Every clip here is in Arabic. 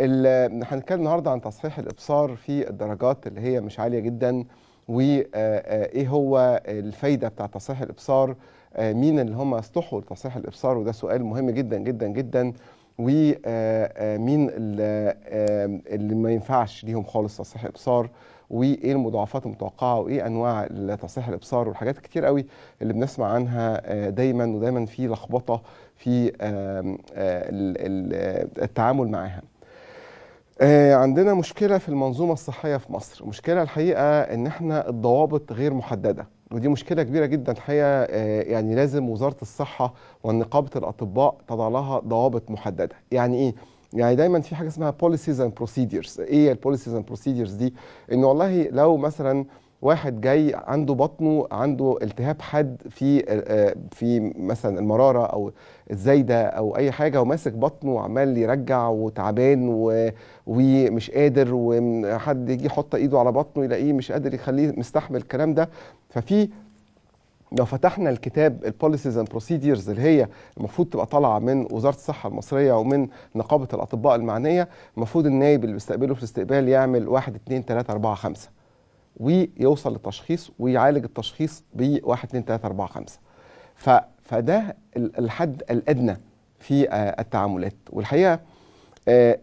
هنتكلم النهارده عن تصحيح الابصار في الدرجات اللي هي مش عاليه جدا وايه آه، آه، هو الفايده بتاع تصحيح الابصار آه، مين اللي هم يصلحوا لتصحيح الابصار وده سؤال مهم جدا جدا جدا ومين اللي ما ينفعش ليهم خالص تصحيح الابصار وايه المضاعفات المتوقعه وايه انواع تصحيح الابصار والحاجات كتير قوي اللي بنسمع عنها دايما ودايما في لخبطه في التعامل معاها آه، عندنا مشكلة في المنظومة الصحية في مصر، مشكلة الحقيقة إن إحنا الضوابط غير محددة، ودي مشكلة كبيرة جدا الحقيقة آه، يعني لازم وزارة الصحة ونقابة الأطباء تضع لها ضوابط محددة، يعني إيه؟ يعني دايما في حاجة اسمها policies and procedures، إيه البوليسيز and procedures دي؟ إن والله لو مثلا واحد جاي عنده بطنه عنده التهاب حاد في آه، في مثلا المراره او الزايده او اي حاجه وماسك بطنه وعمال يرجع وتعبان ومش قادر وحد يجي يحط ايده على بطنه يلاقيه مش قادر يخليه مستحمل الكلام ده ففي لو فتحنا الكتاب البوليسيز اند بروسيديرز اللي هي المفروض تبقى طالعه من وزاره الصحه المصريه ومن نقابه الاطباء المعنيه المفروض النايب اللي بيستقبله في الاستقبال يعمل 1 2 3 4 5 ويوصل للتشخيص ويعالج التشخيص ب 1 2 3 4 5 ف فده الحد الادنى في آه، التعاملات والحقيقه آه،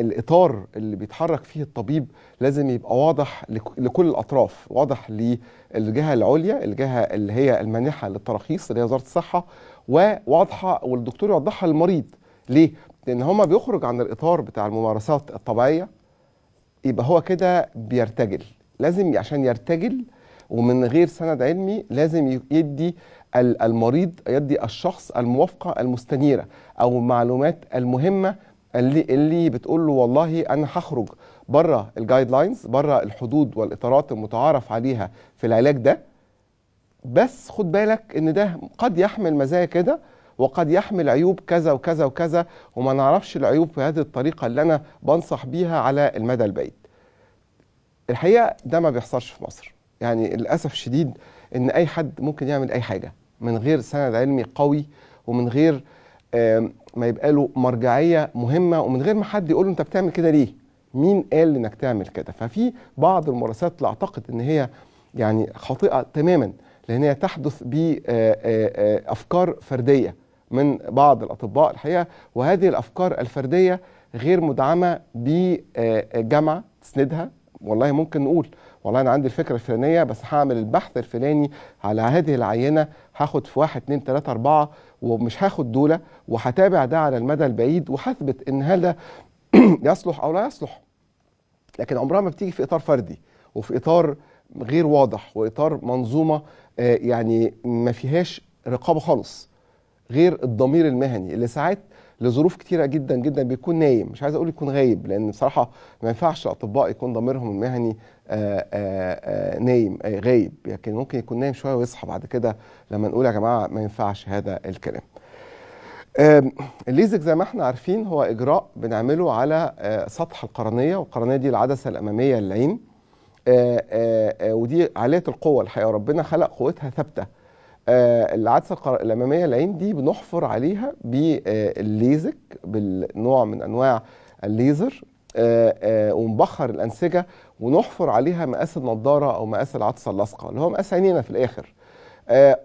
الاطار اللي بيتحرك فيه الطبيب لازم يبقى واضح لكل الاطراف واضح للجهه العليا الجهه اللي هي المانحه للتراخيص اللي هي وزاره الصحه وواضحه والدكتور يوضحها للمريض ليه لان هما بيخرج عن الاطار بتاع الممارسات الطبيعيه يبقى هو كده بيرتجل لازم عشان يرتجل ومن غير سند علمي لازم يدي المريض يدي الشخص الموافقه المستنيره او المعلومات المهمه اللي اللي بتقول له والله انا هخرج بره الجايد لاينز بره الحدود والاطارات المتعارف عليها في العلاج ده بس خد بالك ان ده قد يحمل مزايا كده وقد يحمل عيوب كذا وكذا وكذا وما نعرفش العيوب في هذه الطريقة اللي أنا بنصح بيها على المدى البعيد الحقيقة ده ما بيحصلش في مصر يعني للأسف الشديد إن أي حد ممكن يعمل أي حاجة من غير سند علمي قوي ومن غير ما يبقى له مرجعية مهمة ومن غير ما حد يقول له أنت بتعمل كده ليه؟ مين قال انك تعمل كده ففي بعض الممارسات اللي اعتقد ان هي يعني خاطئه تماما لان هي تحدث بافكار فرديه من بعض الأطباء الحقيقة وهذه الأفكار الفردية غير مدعمة بجامعة تسندها والله ممكن نقول والله انا عندي الفكره الفلانيه بس هعمل البحث الفلاني على هذه العينه هاخد في 1 2 3 4 ومش هاخد دوله وهتابع ده على المدى البعيد وهثبت ان هذا يصلح او لا يصلح لكن عمرها ما بتيجي في اطار فردي وفي اطار غير واضح واطار منظومه آه، يعني ما فيهاش رقابه خالص غير الضمير المهني اللي ساعات لظروف كتيرة جدا جدا بيكون نايم مش عايز اقول يكون غايب لان بصراحة ما ينفعش الاطباء يكون ضميرهم المهني آآ آه، آآ آه، آه، نايم آآ غايب لكن يعني ممكن يكون نايم شوية ويصحى بعد كده لما نقول يا جماعة ما ينفعش هذا الكلام الليزك زي ما احنا عارفين هو اجراء بنعمله على سطح القرنية والقرنية دي العدسة الامامية للعين ودي عالية القوة الحقيقة ربنا خلق قوتها ثابتة آه، العدسه الاماميه العين دي بنحفر عليها بالليزك بالنوع من انواع الليزر آه، آه، ونبخر الانسجه ونحفر عليها مقاس النضاره او مقاس العدسه اللاصقه اللي هو مقاس عينينا في الاخر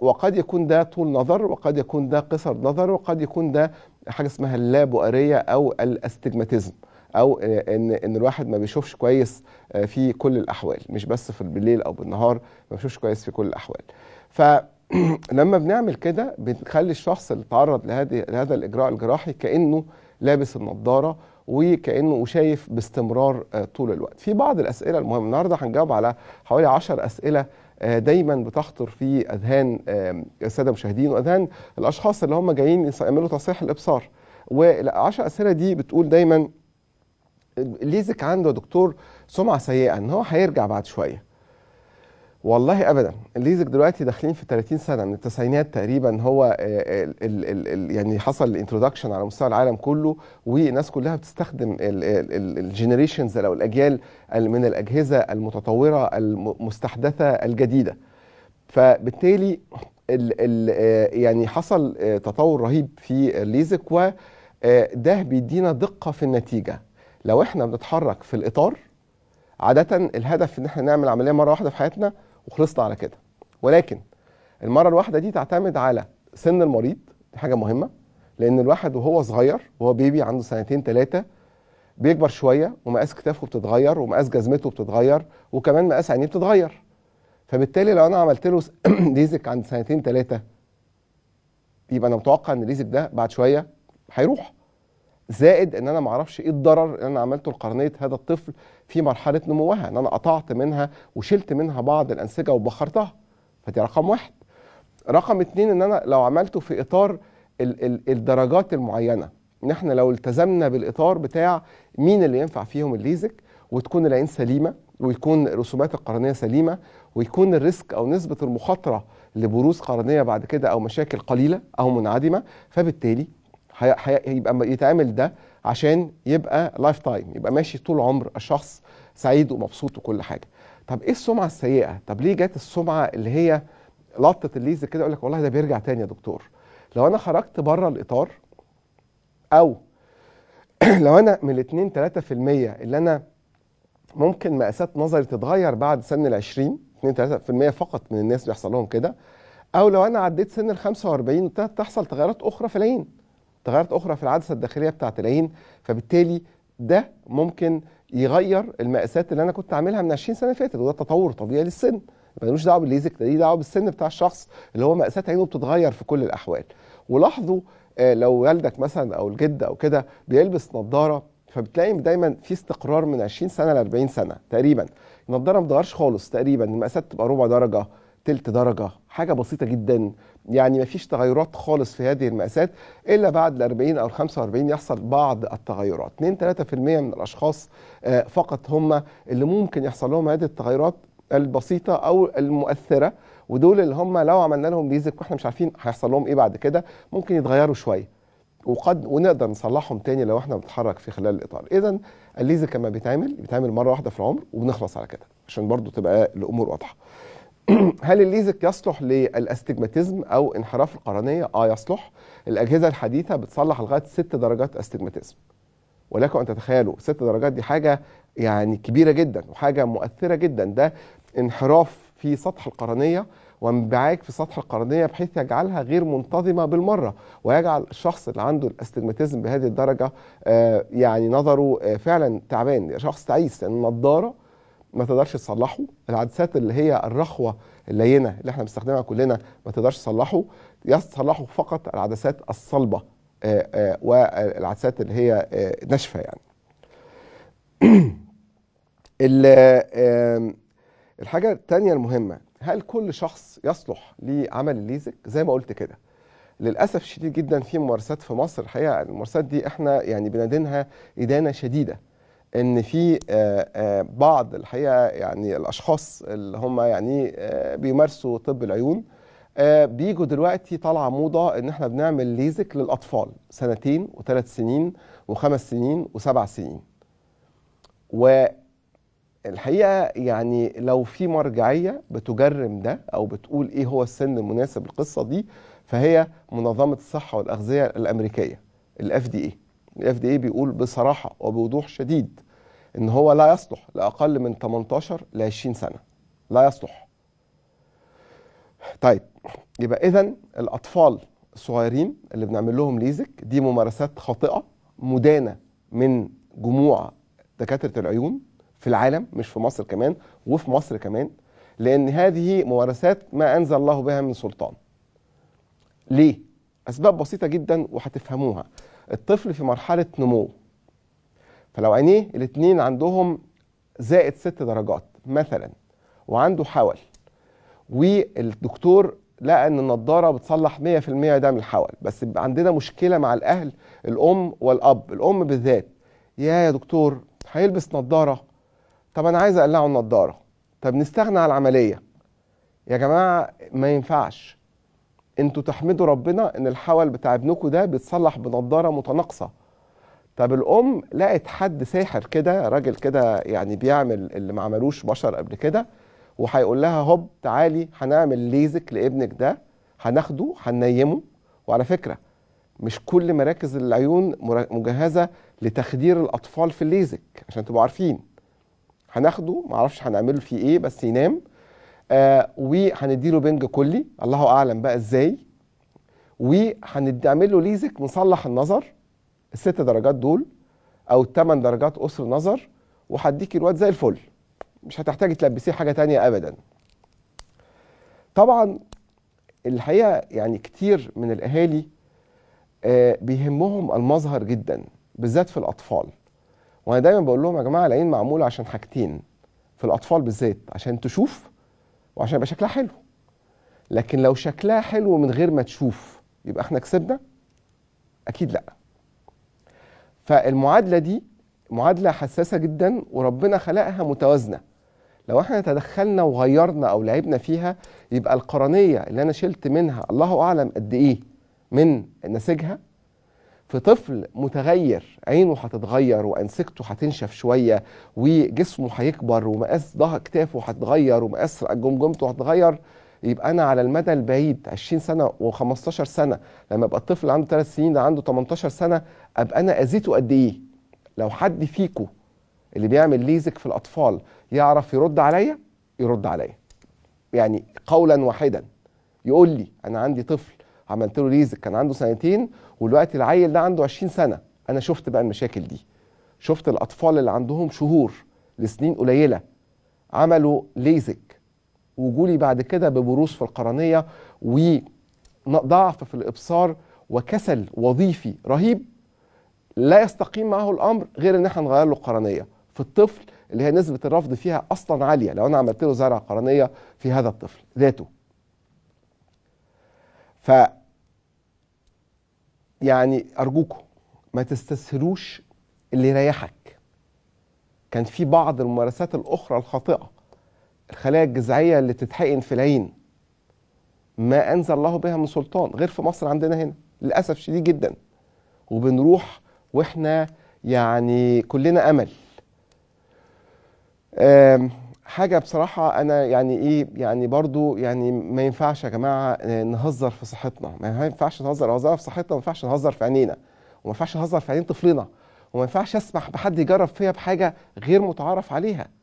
وقد يكون ده طول نظر وقد يكون ده قصر نظر وقد يكون ده حاجه اسمها اللابؤريه او الاستجماتيزم او ان ان الواحد ما بيشوفش كويس في كل الاحوال مش بس في بالليل او بالنهار ما بيشوفش كويس في كل الاحوال ف لما بنعمل كده بنخلي الشخص اللي تعرض لهذه لهذا الاجراء الجراحي كانه لابس النضاره وكانه شايف باستمرار آه، طول الوقت. في بعض الاسئله المهمه النهارده هنجاوب على حوالي 10 اسئله آه، دايما بتخطر في اذهان آه، الساده المشاهدين واذهان الاشخاص اللي هم جايين يعملوا تصحيح الابصار. وال10 اسئله دي بتقول دايما ليزك عنده دكتور سمعه سيئه ان هو هيرجع بعد شويه. والله ابدا الليزك دلوقتي داخلين في 30 سنه من التسعينات تقريبا هو الـ آه، الـ الـ يعني حصل الانترودكشن على مستوى العالم كله والناس كلها بتستخدم الجنريشنز او الاجيال من الاجهزه المتطوره المستحدثه الجديده فبالتالي الـ الـ آه، يعني حصل آه، تطور رهيب في الليزك وده بيدينا دقه في النتيجه لو احنا بنتحرك في الاطار عاده الهدف ان احنا نعمل عمليه مره واحده في حياتنا وخلصنا على كده ولكن المره الواحده دي تعتمد على سن المريض دي حاجه مهمه لان الواحد وهو صغير وهو بيبي عنده سنتين ثلاثه بيكبر شويه ومقاس كتافه بتتغير ومقاس جزمته بتتغير وكمان مقاس عينيه بتتغير فبالتالي لو انا عملت له ليزك عند سنتين ثلاثه يبقى انا متوقع ان الليزك ده بعد شويه هيروح زائد ان انا ما اعرفش ايه الضرر اللي انا عملته لقرنيه هذا الطفل في مرحله نموها ان انا قطعت منها وشلت منها بعض الانسجه وبخرتها فدي رقم واحد رقم اتنين ان انا لو عملته في اطار ال ال الدرجات المعينه ان احنا لو التزمنا بالاطار بتاع مين اللي ينفع فيهم الليزك وتكون العين سليمه ويكون رسومات القرنيه سليمه ويكون الريسك او نسبه المخاطره لبروز قرنيه بعد كده او مشاكل قليله او منعدمه فبالتالي هيبقى يتعمل ده عشان يبقى لايف تايم يبقى ماشي طول عمر الشخص سعيد ومبسوط وكل حاجه طب ايه السمعه السيئه طب ليه جت السمعه اللي هي لطه الليز كده يقول لك والله ده بيرجع تاني يا دكتور لو انا خرجت بره الاطار او لو انا من الاثنين 3% اللي انا ممكن مقاسات نظري تتغير بعد سن ال 20 2 3% فقط من الناس بيحصل لهم كده او لو انا عديت سن ال 45 تحصل تغيرات اخرى في العين تغيرات اخرى في العدسه الداخليه بتاعت العين فبالتالي ده ممكن يغير المقاسات اللي انا كنت عاملها من 20 سنه فاتت وده تطور طبيعي للسن ملوش دعوه بالليزك ده ليه دعوه بالسن بتاع الشخص اللي هو مقاسات عينه بتتغير في كل الاحوال ولاحظوا آه، لو والدك مثلا او الجد او كده بيلبس نظاره فبتلاقي دايما في استقرار من 20 سنه ل 40 سنه تقريبا النظاره ما خالص تقريبا المقاسات تبقى ربع درجه تلت درجة حاجة بسيطة جدا يعني مفيش تغيرات خالص في هذه المقاسات إلا بعد ال 40 أو ال 45 يحصل بعض التغيرات 2 3% من الأشخاص آه، فقط هم اللي ممكن يحصل لهم هذه التغيرات البسيطة أو المؤثرة ودول اللي هم لو عملنا لهم ليزك واحنا مش عارفين هيحصل لهم ايه بعد كده ممكن يتغيروا شويه وقد ونقدر نصلحهم تاني لو احنا بنتحرك في خلال الاطار اذا الليزك لما بيتعمل بيتعمل مره واحده في العمر وبنخلص على كده عشان برضو تبقى الامور واضحه هل الليزك يصلح للاستجماتيزم او انحراف القرنيه؟ اه يصلح. الاجهزه الحديثه بتصلح لغايه ست درجات استجماتيزم. ولكن ان تتخيلوا ست درجات دي حاجه يعني كبيره جدا وحاجه مؤثره جدا ده انحراف في سطح القرنيه وانبعاج في سطح القرنيه بحيث يجعلها غير منتظمه بالمره ويجعل الشخص اللي عنده الاستجماتيزم بهذه الدرجه آه، يعني نظره آه، فعلا تعبان شخص تعيس لان النضاره ما تقدرش تصلحه العدسات اللي هي الرخوه اللينه اللي احنا بنستخدمها كلنا ما تقدرش تصلحه يصلحه فقط العدسات الصلبه آه، آه، والعدسات اللي هي آه، ناشفه يعني الحاجه الثانيه المهمه هل كل شخص يصلح لعمل الليزك زي ما قلت كده للاسف شديد جدا في ممارسات في مصر الحقيقه الممارسات دي احنا يعني بندينها ادانه شديده ان في آه، آه، بعض الحقيقه يعني الاشخاص اللي هم يعني آه، بيمارسوا طب العيون بيجوا دلوقتي طالعه موضه ان احنا بنعمل ليزك للاطفال سنتين وثلاث سنين وخمس سنين وسبع سنين. والحقيقه يعني لو في مرجعيه بتجرم ده او بتقول ايه هو السن المناسب للقصه دي فهي منظمه الصحه والاغذيه الامريكيه الاف دي ايه الاف دي اي بيقول بصراحه وبوضوح شديد ان هو لا يصلح لاقل من 18 ل 20 سنه لا يصلح طيب يبقى اذا الاطفال الصغيرين اللي بنعمل لهم ليزك دي ممارسات خاطئه مدانه من جموع دكاتره العيون في العالم مش في مصر كمان وفي مصر كمان لان هذه ممارسات ما انزل الله بها من سلطان ليه اسباب بسيطه جدا وهتفهموها الطفل في مرحله نمو فلو عينيه الاتنين عندهم زائد ست درجات مثلا وعنده حول والدكتور لقى ان النضاره بتصلح 100% دم الحول بس عندنا مشكله مع الاهل الام والاب الام بالذات يا يا دكتور هيلبس نضاره طب انا عايز اقلعه النضاره طب نستغنى عن العمليه يا جماعه ما ينفعش انتوا تحمدوا ربنا ان الحول بتاع ابنكم ده بيتصلح بنضاره متناقصه طب الام لقت حد ساحر كده راجل كده يعني بيعمل اللي ما عملوش بشر قبل كده وهيقول لها هوب تعالي هنعمل ليزك لابنك ده هناخده هننيمه وعلى فكره مش كل مراكز العيون مجهزه لتخدير الاطفال في الليزك عشان تبقوا عارفين هناخده معرفش هنعمله فيه ايه بس ينام آه، وهنديله بنج كلي الله اعلم بقى ازاي وهنعمل له ليزك مصلح النظر الست درجات دول او الثمان درجات قصر نظر وهديكي الواد زي الفل مش هتحتاجي تلبسيه حاجه تانية ابدا طبعا الحقيقه يعني كتير من الاهالي آه بيهمهم المظهر جدا بالذات في الاطفال وانا دايما بقول لهم يا جماعه العين معموله عشان حاجتين في الاطفال بالذات عشان تشوف وعشان يبقى شكلها حلو لكن لو شكلها حلو من غير ما تشوف يبقى احنا كسبنا اكيد لا فالمعادله دي معادله حساسه جدا وربنا خلقها متوازنه لو احنا تدخلنا وغيرنا او لعبنا فيها يبقى القرنيه اللي انا شلت منها الله اعلم قد ايه من نسيجها في طفل متغير عينه هتتغير وانسجته هتنشف شويه وجسمه هيكبر ومقاس ظهر كتافه هتتغير ومقاس جمجمته هتتغير يبقى انا على المدى البعيد 20 سنه و15 سنه لما يبقى الطفل عنده 3 سنين ده عنده 18 سنه ابقى انا اذيته قد ايه؟ لو حد فيكم اللي بيعمل ليزك في الاطفال يعرف يرد عليا يرد عليا. يعني قولا واحدا يقول لي انا عندي طفل عملت له ريزك كان عنده سنتين ودلوقتي العيل ده عنده 20 سنه انا شفت بقى المشاكل دي شفت الاطفال اللي عندهم شهور لسنين قليله عملوا ليزك وجولي بعد كده ببروز في القرنيه وضعف في الابصار وكسل وظيفي رهيب لا يستقيم معه الامر غير ان احنا نغير له القرنيه في الطفل اللي هي نسبه الرفض فيها اصلا عاليه لو انا عملت له زرع قرنيه في هذا الطفل ذاته ف يعني ارجوكم ما تستسهلوش اللي يريحك كان في بعض الممارسات الاخرى الخاطئه الخلايا الجذعيه اللي تتحقن في العين ما انزل الله بها من سلطان غير في مصر عندنا هنا للاسف شديد جدا وبنروح واحنا يعني كلنا امل حاجه بصراحه انا يعني ايه يعني برضو يعني ما ينفعش يا جماعه آه، نهزر في صحتنا ما ينفعش نهزر هزار في صحتنا ما ينفعش نهزر في عينينا وما ينفعش نهزر في عينين طفلنا وما ينفعش اسمح بحد يجرب فيا بحاجه غير متعارف عليها